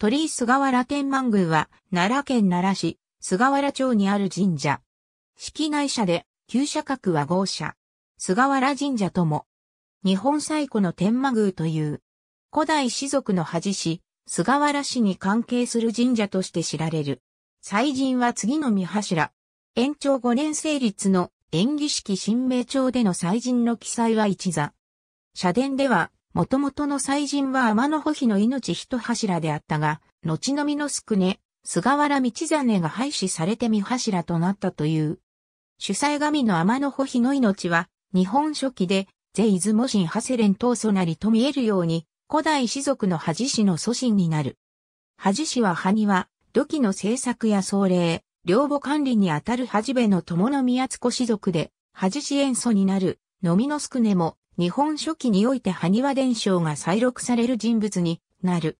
鳥居菅原天満宮は、奈良県奈良市、菅原町にある神社。式内社で、旧社格は豪社。菅原神社とも。日本最古の天満宮という。古代士族の恥し菅原氏に関係する神社として知られる。祭神は次の三柱。延長5年成立の演技式神明帳での祭神の記載は一座。社殿では、もともとの祭神は天の保比の命一柱であったが、後のみの宿根、菅原道真が廃止されて三柱となったという。主催神の天の保比の命は、日本書紀で、ゼイズモ神ハセレン闘祖なりと見えるように、古代氏族の恥氏の祖神になる。恥氏は埴輪、土器の制作や僧霊、領母管理にあたる恥部の友の宮津子氏族で、恥氏演奏になる、のみのすくねも、日本書紀において埴輪伝承が再録される人物になる。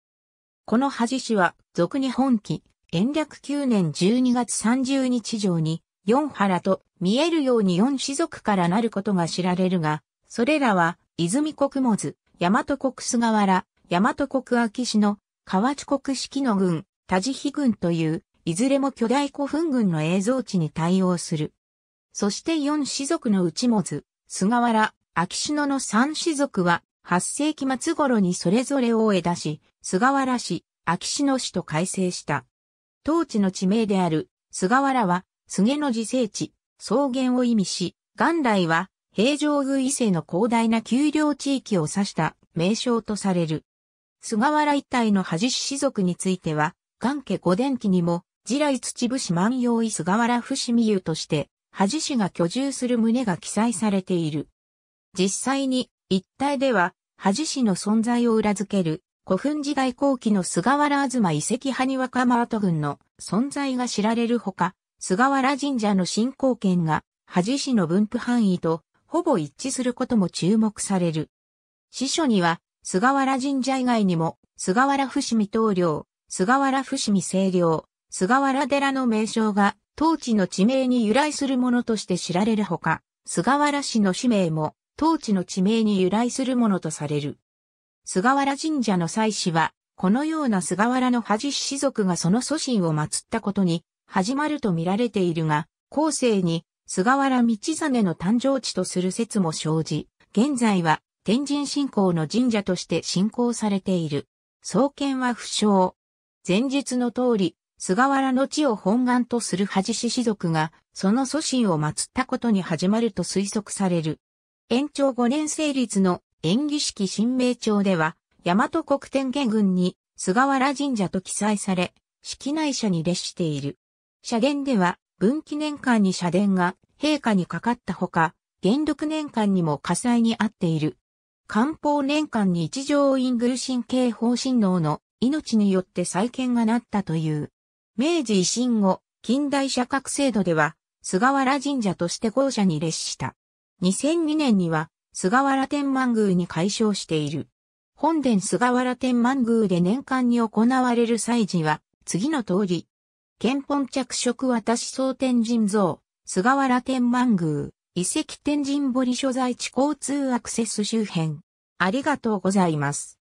この恥氏は、俗日本記、延暦9年12月30日上に、四原と見えるように四氏族からなることが知られるが、それらは、泉国もず、大和国菅原、大和国秋市の、河内国式の軍、田地比軍という、いずれも巨大古墳群の映像地に対応する。そして四氏族のうちもず、菅原、秋篠の三氏族は、8世紀末頃にそれぞれを枝し、菅原氏、秋篠氏と改正した。当地の地名である、菅原は、菅の自生地、草原を意味し、元来は、平城宮伊勢の広大な丘陵地域を指した名称とされる。菅原一帯の恥氏族については、元家五殿記にも、地来土伏万葉伊菅原伏見湯として、恥氏が居住する旨が記載されている。実際に一帯では、恥氏の存在を裏付ける古墳時代後期の菅原東遺跡埴輪釜跡群の存在が知られるほか、菅原神社の信仰権が恥氏の分布範囲とほぼ一致することも注目される。司書には菅原神社以外にも菅原伏見東梁、菅原伏見清領、菅原寺の名称が当地の地名に由来するものとして知られるほか、菅原氏の氏名も当地の地名に由来するものとされる。菅原神社の祭祀は、このような菅原の恥氏族がその祖神を祀ったことに始まると見られているが、後世に菅原道真の誕生地とする説も生じ、現在は天神信仰の神社として信仰されている。創建は不詳。前述の通り、菅原の地を本願とする恥氏氏族が、その祖神を祀ったことに始まると推測される。延長5年成立の演技式新名帳では、大和国天元軍に菅原神社と記載され、式内社に列している。社殿では、文記年間に社殿が陛下にかかったほか、元禄年間にも火災にあっている。官報年間に一条イングル神経方針脳の命によって再建がなったという。明治維新後、近代社格制度では、菅原神社として校舎に列した。2002年には菅原天満宮に改称している。本殿菅原天満宮で年間に行われる祭事は次の通り。憲本着色私総天神像、菅原天満宮、遺跡天神堀所在地交通アクセス周辺。ありがとうございます。